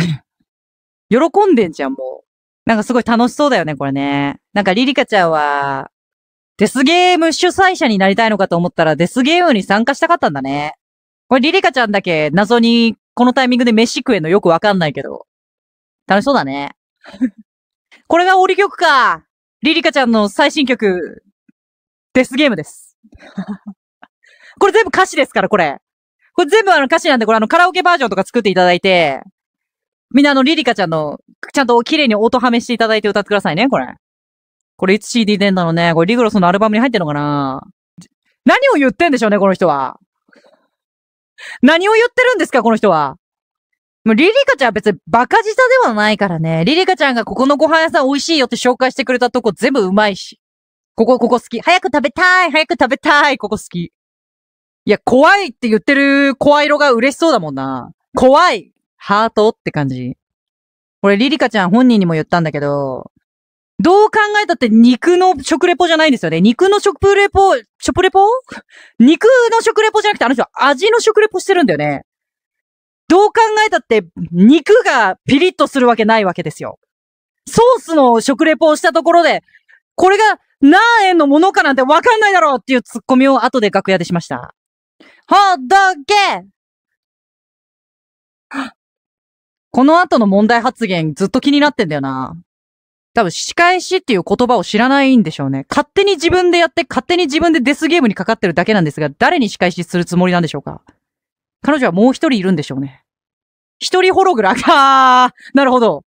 喜んでんじゃん、もう。なんかすごい楽しそうだよね、これね。なんかリリカちゃんは、デスゲーム主催者になりたいのかと思ったら、デスゲームに参加したかったんだね。これリリカちゃんだけ謎にこのタイミングで飯食えんのよくわかんないけど。楽しそうだね。これが折曲か。リリカちゃんの最新曲、デスゲームです。これ全部歌詞ですから、これ。これ全部あの歌詞なんで、これあのカラオケバージョンとか作っていただいて、みんなあの、リリカちゃんの、ちゃんと綺麗に音はめしていただいて歌ってくださいね、これ。これいつ CD 出んだろうね。これリグロスのアルバムに入ってんのかな何を言ってんでしょうね、この人は。何を言ってるんですか、この人は。もうリリカちゃんは別にバカ舌ではないからね。リリカちゃんがここのご飯屋さん美味しいよって紹介してくれたとこ全部うまいし。ここ、ここ好き。早く食べたい早く食べたいここ好き。いや、怖いって言ってる怖い色が嬉しそうだもんな。怖いハートって感じ。これ、リリカちゃん本人にも言ったんだけど、どう考えたって肉の食レポじゃないんですよね。肉の食レポ、食レポ肉の食レポじゃなくて、あの人は味の食レポしてるんだよね。どう考えたって、肉がピリッとするわけないわけですよ。ソースの食レポをしたところで、これが何円のものかなんてわかんないだろうっていうツッコミを後で楽屋でしました。ほどけこの後の問題発言ずっと気になってんだよな。多分、仕返しっていう言葉を知らないんでしょうね。勝手に自分でやって、勝手に自分でデスゲームにかかってるだけなんですが、誰に仕返しするつもりなんでしょうか彼女はもう一人いるんでしょうね。一人ホログラかーなるほど。